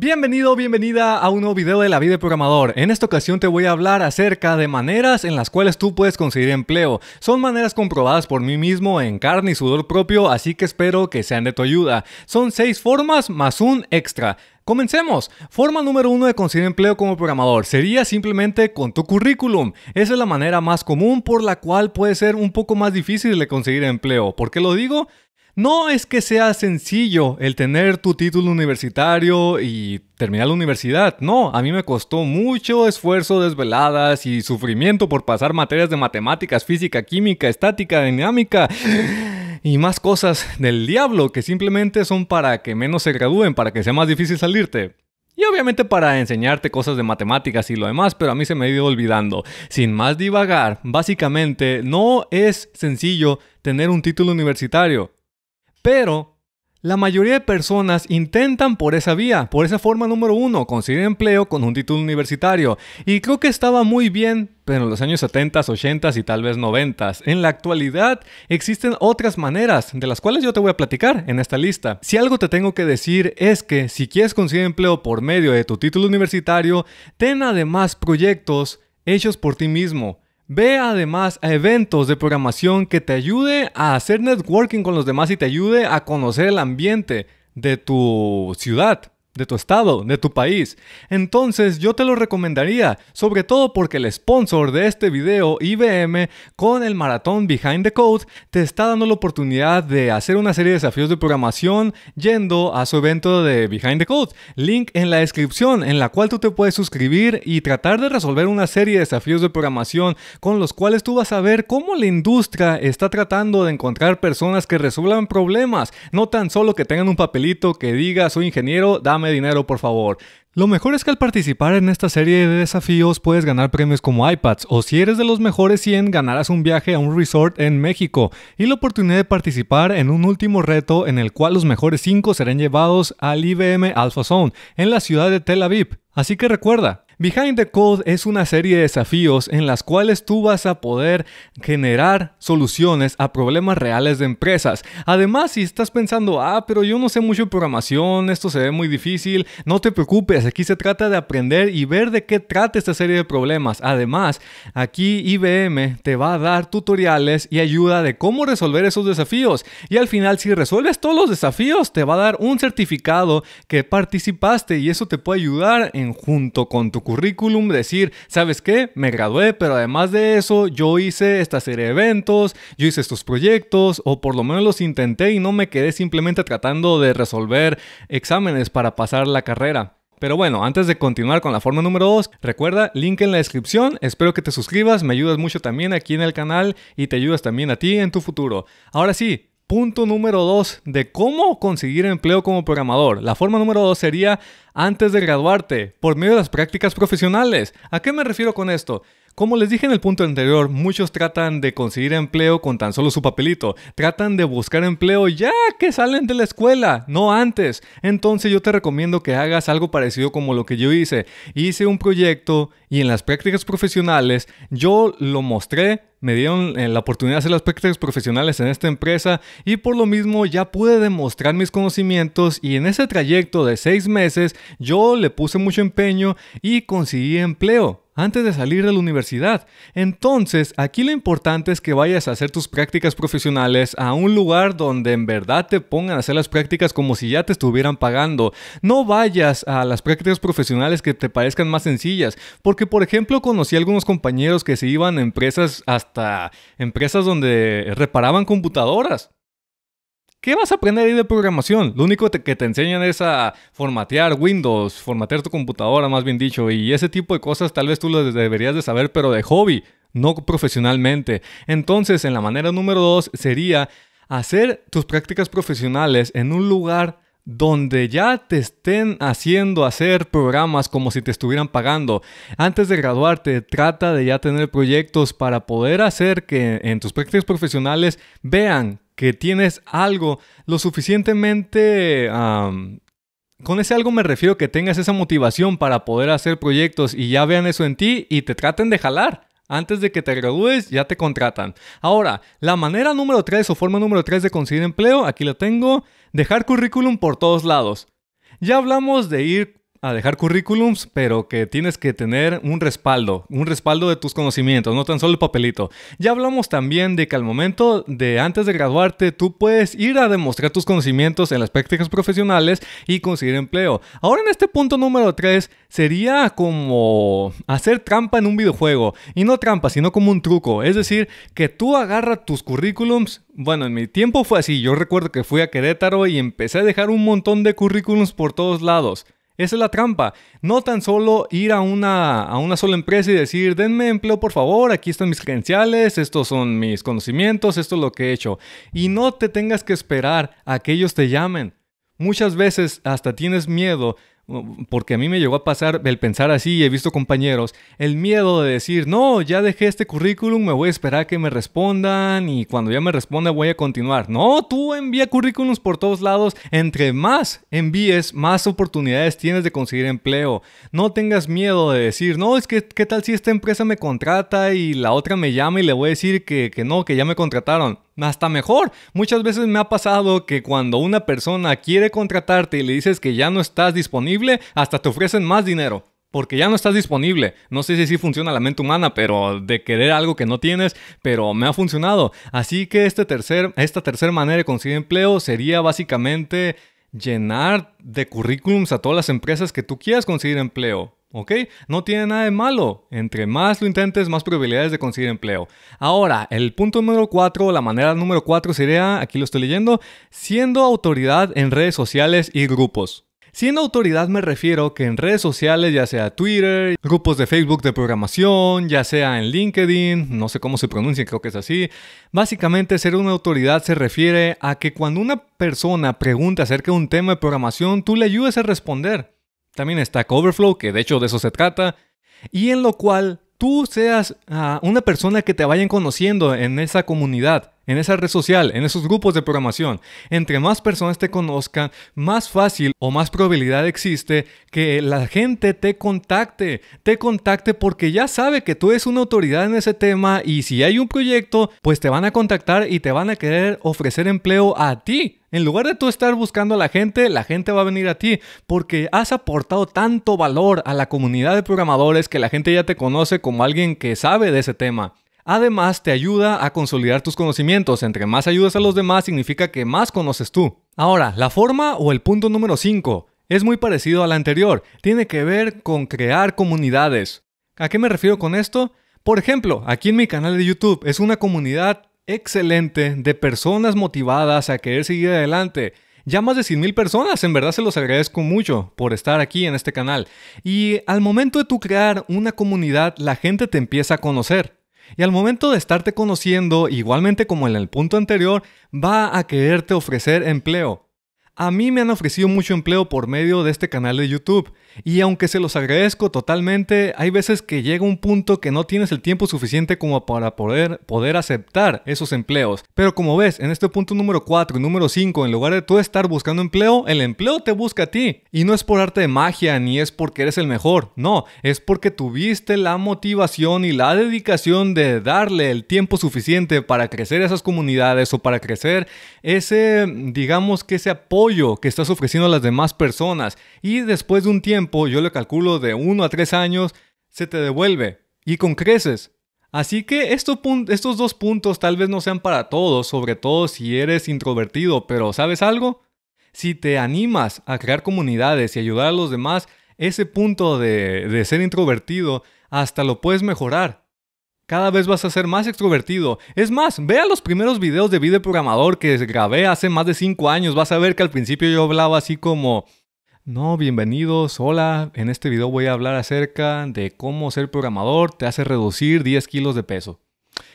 Bienvenido, bienvenida a un nuevo video de la vida de programador. En esta ocasión te voy a hablar acerca de maneras en las cuales tú puedes conseguir empleo. Son maneras comprobadas por mí mismo en carne y sudor propio, así que espero que sean de tu ayuda. Son seis formas más un extra. Comencemos. Forma número uno de conseguir empleo como programador sería simplemente con tu currículum. Esa es la manera más común por la cual puede ser un poco más difícil de conseguir empleo. ¿Por qué lo digo? No es que sea sencillo el tener tu título universitario y terminar la universidad, no, a mí me costó mucho esfuerzo, desveladas y sufrimiento por pasar materias de matemáticas, física, química, estática, dinámica y más cosas del diablo que simplemente son para que menos se gradúen, para que sea más difícil salirte. Y obviamente para enseñarte cosas de matemáticas y lo demás, pero a mí se me ha ido olvidando. Sin más divagar, básicamente no es sencillo tener un título universitario. Pero la mayoría de personas intentan por esa vía, por esa forma número uno, conseguir empleo con un título universitario. Y creo que estaba muy bien pero en los años 70, 80 y tal vez 90. En la actualidad existen otras maneras, de las cuales yo te voy a platicar en esta lista. Si algo te tengo que decir es que si quieres conseguir empleo por medio de tu título universitario, ten además proyectos hechos por ti mismo Ve además a eventos de programación que te ayude a hacer networking con los demás y te ayude a conocer el ambiente de tu ciudad de tu estado, de tu país. Entonces yo te lo recomendaría, sobre todo porque el sponsor de este video, IBM, con el maratón Behind the Code, te está dando la oportunidad de hacer una serie de desafíos de programación yendo a su evento de Behind the Code. Link en la descripción en la cual tú te puedes suscribir y tratar de resolver una serie de desafíos de programación con los cuales tú vas a ver cómo la industria está tratando de encontrar personas que resuelvan problemas, no tan solo que tengan un papelito que diga soy ingeniero, dame dinero por favor. Lo mejor es que al participar en esta serie de desafíos puedes ganar premios como iPads o si eres de los mejores 100 ganarás un viaje a un resort en México y la oportunidad de participar en un último reto en el cual los mejores 5 serán llevados al IBM Alpha Zone en la ciudad de Tel Aviv. Así que recuerda, Behind the Code es una serie de desafíos en las cuales tú vas a poder generar soluciones a problemas reales de empresas. Además, si estás pensando, ah, pero yo no sé mucho de programación, esto se ve muy difícil, no te preocupes, aquí se trata de aprender y ver de qué trata esta serie de problemas. Además, aquí IBM te va a dar tutoriales y ayuda de cómo resolver esos desafíos. Y al final, si resuelves todos los desafíos, te va a dar un certificado que participaste y eso te puede ayudar en junto con tu currículum, decir, ¿sabes qué? Me gradué, pero además de eso, yo hice esta serie de eventos, yo hice estos proyectos, o por lo menos los intenté y no me quedé simplemente tratando de resolver exámenes para pasar la carrera. Pero bueno, antes de continuar con la forma número 2, recuerda, link en la descripción, espero que te suscribas, me ayudas mucho también aquí en el canal y te ayudas también a ti en tu futuro. Ahora sí, Punto número 2 de cómo conseguir empleo como programador. La forma número 2 sería antes de graduarte, por medio de las prácticas profesionales. ¿A qué me refiero con esto? Como les dije en el punto anterior, muchos tratan de conseguir empleo con tan solo su papelito. Tratan de buscar empleo ya que salen de la escuela, no antes. Entonces yo te recomiendo que hagas algo parecido como lo que yo hice. Hice un proyecto y en las prácticas profesionales yo lo mostré me dieron eh, la oportunidad de hacer las prácticas profesionales en esta empresa y por lo mismo ya pude demostrar mis conocimientos y en ese trayecto de seis meses yo le puse mucho empeño y conseguí empleo antes de salir de la universidad. Entonces, aquí lo importante es que vayas a hacer tus prácticas profesionales a un lugar donde en verdad te pongan a hacer las prácticas como si ya te estuvieran pagando. No vayas a las prácticas profesionales que te parezcan más sencillas, porque por ejemplo conocí a algunos compañeros que se iban a empresas hasta hasta empresas donde reparaban computadoras. ¿Qué vas a aprender ahí de programación? Lo único que te enseñan es a formatear Windows, formatear tu computadora, más bien dicho, y ese tipo de cosas tal vez tú lo deberías de saber, pero de hobby, no profesionalmente. Entonces, en la manera número dos sería hacer tus prácticas profesionales en un lugar donde ya te estén haciendo hacer programas como si te estuvieran pagando. Antes de graduarte, trata de ya tener proyectos para poder hacer que en tus prácticas profesionales vean que tienes algo lo suficientemente... con ese algo me refiero que tengas esa motivación para poder hacer proyectos y ya vean eso en ti y te traten de jalar. Antes de que te gradúes, ya te contratan. Ahora, la manera número 3 o forma número 3 de conseguir empleo, aquí lo tengo, dejar currículum por todos lados. Ya hablamos de ir a dejar currículums, pero que tienes que tener un respaldo, un respaldo de tus conocimientos, no tan solo el papelito. Ya hablamos también de que al momento de antes de graduarte, tú puedes ir a demostrar tus conocimientos en las prácticas profesionales y conseguir empleo. Ahora en este punto número 3 sería como hacer trampa en un videojuego, y no trampa, sino como un truco, es decir, que tú agarras tus currículums, bueno, en mi tiempo fue así, yo recuerdo que fui a Querétaro y empecé a dejar un montón de currículums por todos lados. Esa es la trampa. No tan solo ir a una, a una sola empresa y decir, denme empleo por favor, aquí están mis credenciales, estos son mis conocimientos, esto es lo que he hecho. Y no te tengas que esperar a que ellos te llamen. Muchas veces hasta tienes miedo porque a mí me llegó a pasar el pensar así, he visto compañeros, el miedo de decir, no, ya dejé este currículum, me voy a esperar a que me respondan y cuando ya me responda voy a continuar. No, tú envía currículums por todos lados, entre más envíes, más oportunidades tienes de conseguir empleo. No tengas miedo de decir, no, es que qué tal si esta empresa me contrata y la otra me llama y le voy a decir que, que no, que ya me contrataron hasta mejor. Muchas veces me ha pasado que cuando una persona quiere contratarte y le dices que ya no estás disponible, hasta te ofrecen más dinero. Porque ya no estás disponible. No sé si sí funciona la mente humana, pero de querer algo que no tienes, pero me ha funcionado. Así que este tercer, esta tercera manera de conseguir empleo sería básicamente llenar de currículums a todas las empresas que tú quieras conseguir empleo. ¿ok? No tiene nada de malo. Entre más lo intentes, más probabilidades de conseguir empleo. Ahora, el punto número 4, la manera número 4 sería, aquí lo estoy leyendo, siendo autoridad en redes sociales y grupos. Siendo autoridad me refiero que en redes sociales, ya sea Twitter, grupos de Facebook de programación, ya sea en LinkedIn, no sé cómo se pronuncia, creo que es así. Básicamente ser una autoridad se refiere a que cuando una persona pregunta acerca de un tema de programación, tú le ayudes a responder. También está Coverflow, que de hecho de eso se trata, y en lo cual tú seas ah, una persona que te vayan conociendo en esa comunidad, en esa red social, en esos grupos de programación. Entre más personas te conozcan, más fácil o más probabilidad existe que la gente te contacte, te contacte porque ya sabe que tú eres una autoridad en ese tema y si hay un proyecto, pues te van a contactar y te van a querer ofrecer empleo a ti. En lugar de tú estar buscando a la gente, la gente va a venir a ti porque has aportado tanto valor a la comunidad de programadores que la gente ya te conoce como alguien que sabe de ese tema. Además, te ayuda a consolidar tus conocimientos. Entre más ayudas a los demás, significa que más conoces tú. Ahora, la forma o el punto número 5 es muy parecido a la anterior. Tiene que ver con crear comunidades. ¿A qué me refiero con esto? Por ejemplo, aquí en mi canal de YouTube es una comunidad excelente de personas motivadas a querer seguir adelante. Ya más de 100.000 personas, en verdad se los agradezco mucho por estar aquí en este canal. Y al momento de tú crear una comunidad, la gente te empieza a conocer. Y al momento de estarte conociendo, igualmente como en el punto anterior, va a quererte ofrecer empleo. A mí me han ofrecido mucho empleo por medio de este canal de YouTube y aunque se los agradezco totalmente, hay veces que llega un punto que no tienes el tiempo suficiente como para poder, poder aceptar esos empleos. Pero como ves, en este punto número 4 y número 5, en lugar de tú estar buscando empleo, el empleo te busca a ti. Y no es por arte de magia ni es porque eres el mejor, no, es porque tuviste la motivación y la dedicación de darle el tiempo suficiente para crecer esas comunidades o para crecer ese, digamos que ese apoyo que estás ofreciendo a las demás personas y después de un tiempo, yo le calculo de 1 a 3 años, se te devuelve y con creces. Así que estos, estos dos puntos tal vez no sean para todos, sobre todo si eres introvertido, pero ¿sabes algo? Si te animas a crear comunidades y ayudar a los demás, ese punto de, de ser introvertido hasta lo puedes mejorar. Cada vez vas a ser más extrovertido. Es más, vea los primeros videos de video programador que grabé hace más de 5 años. Vas a ver que al principio yo hablaba así como, no, bienvenidos, hola. En este video voy a hablar acerca de cómo ser programador te hace reducir 10 kilos de peso.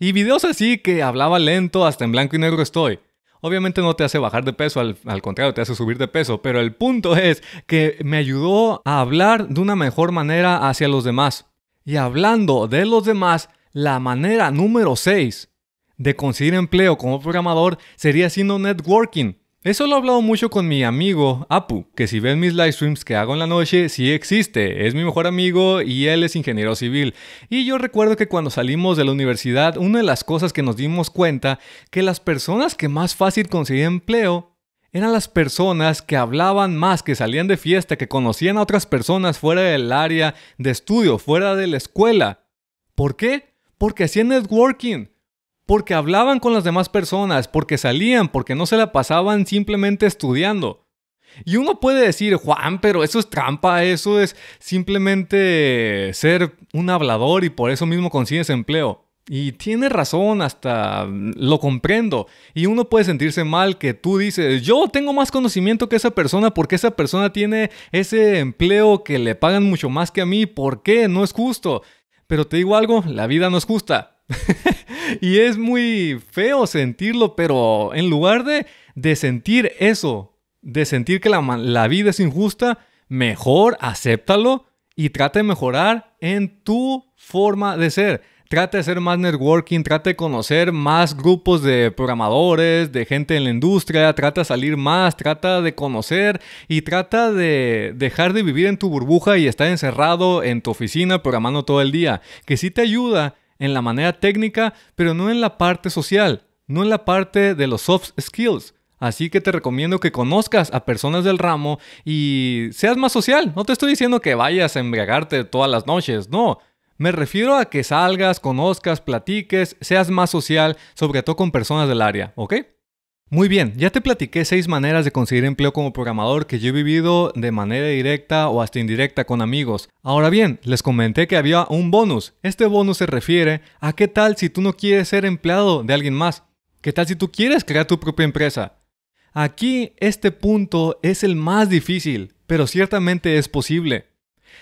Y videos así que hablaba lento, hasta en blanco y negro estoy. Obviamente no te hace bajar de peso, al, contrario, te hace subir de peso, pero el punto es que me ayudó a hablar de una mejor manera hacia los demás. Y hablando de los demás, la manera número 6 de conseguir empleo como programador sería haciendo networking. Eso lo he hablado mucho con mi amigo Apu, que si ven mis live streams que hago en la noche, sí existe, es mi mejor amigo y él es ingeniero civil. Y yo recuerdo que cuando salimos de la universidad, una de las cosas que nos dimos cuenta que las personas que más fácil conseguían empleo eran las personas que hablaban más, que salían de fiesta, que conocían a otras personas fuera del área de estudio, fuera de la escuela. ¿Por qué? porque hacían networking, porque hablaban con las demás personas, porque salían, porque no se la pasaban simplemente estudiando. Y uno puede decir, Juan, pero eso es trampa, eso es simplemente ser un hablador y por eso mismo consigues empleo. Y tiene razón, hasta lo comprendo. Y uno puede sentirse mal que tú dices, yo tengo más conocimiento que esa persona porque esa persona tiene ese empleo que le pagan mucho más que a mí. ¿Por qué? No es justo. Pero te digo algo, la vida no es justa. y es muy feo sentirlo, pero en lugar de, de sentir eso, de sentir que la, vida es injusta, mejor acéptalo y trate de mejorar en tu forma de ser. Trata de hacer más networking, trata de conocer más grupos de programadores, de gente en la industria, trata de salir más, trata de conocer y trata de dejar de vivir en tu burbuja y estar encerrado en tu oficina programando todo el día, que sí te ayuda en la manera técnica, pero no en la parte social, no en la parte de los soft skills. Así que te recomiendo que conozcas a personas del ramo y seas más social. No te estoy diciendo que vayas a embriagarte todas las noches, no. Me refiero a que salgas, conozcas, platiques, seas más social, sobre todo con personas del área, ¿ok? Muy bien, ya te platiqué seis maneras de conseguir empleo como programador que yo he vivido de manera directa o hasta indirecta con amigos. Ahora bien, les comenté que había un bonus. Este bonus se refiere a qué tal si tú no quieres ser empleado de alguien más. ¿Qué tal si tú quieres crear tu propia empresa? Aquí este punto es el más difícil, pero ciertamente es posible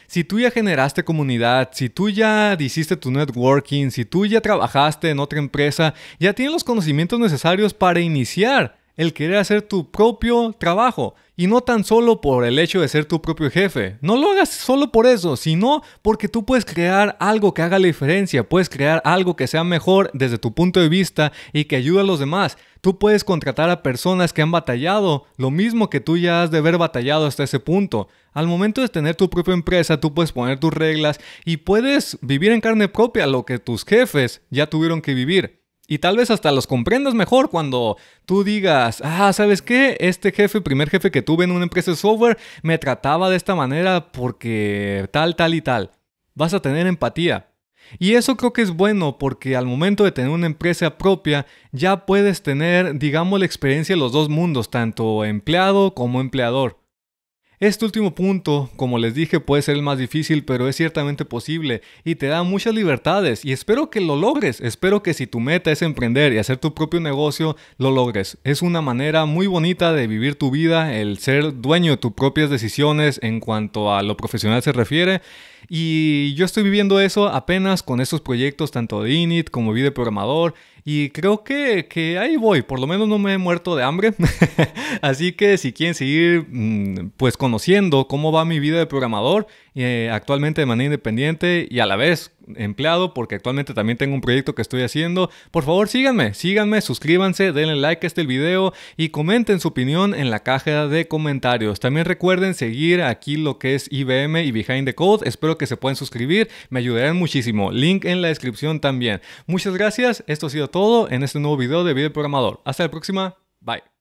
si tú ya generaste comunidad, si tú ya hiciste tu networking, si tú ya trabajaste en otra empresa, ya tienes los conocimientos necesarios para iniciar el querer hacer tu propio trabajo. Y no tan solo por el hecho de ser tu propio jefe. No lo hagas solo por eso, sino porque tú puedes crear algo que haga la diferencia, puedes crear algo que sea mejor desde tu punto de vista y que ayude a los demás. Tú puedes contratar a personas que han batallado, lo mismo que tú ya has de haber batallado hasta ese punto. Al momento de tener tu propia empresa, tú puedes poner tus reglas y puedes vivir en carne propia lo que tus jefes ya tuvieron que vivir. Y tal vez hasta los comprendas mejor cuando tú digas, ah, ¿sabes qué? Este jefe, primer jefe que tuve en una empresa de software, me trataba de esta manera porque tal, tal y tal. Vas a tener empatía. Y eso creo que es bueno porque al momento de tener una empresa propia ya puedes tener, digamos, la experiencia de los dos mundos, tanto empleado como empleador. Este último punto, como les dije, puede ser el más difícil, pero es ciertamente posible y te da muchas libertades y espero que lo logres. Espero que si tu meta es emprender y hacer tu propio negocio, lo logres. Es una manera muy bonita de vivir tu vida, el ser dueño de tus propias decisiones en cuanto a lo profesional se refiere. Y yo estoy viviendo eso apenas con estos proyectos, tanto de Init como de Programador. Y creo que, que, ahí voy, por lo menos no me he muerto de hambre. Así que si quieren seguir mm, pues conociendo cómo va mi vida de programador, eh, actualmente de manera independiente y a la vez empleado porque actualmente también tengo un proyecto que estoy haciendo. Por favor, síganme, síganme, suscríbanse, denle like a este video y comenten su opinión en la caja de comentarios. También recuerden seguir aquí lo que es IBM y Behind the Code. Espero que se puedan suscribir, me ayudarán muchísimo. Link en la descripción también. Muchas gracias, esto ha sido todo en este nuevo video de Video Programador. Hasta la próxima, bye.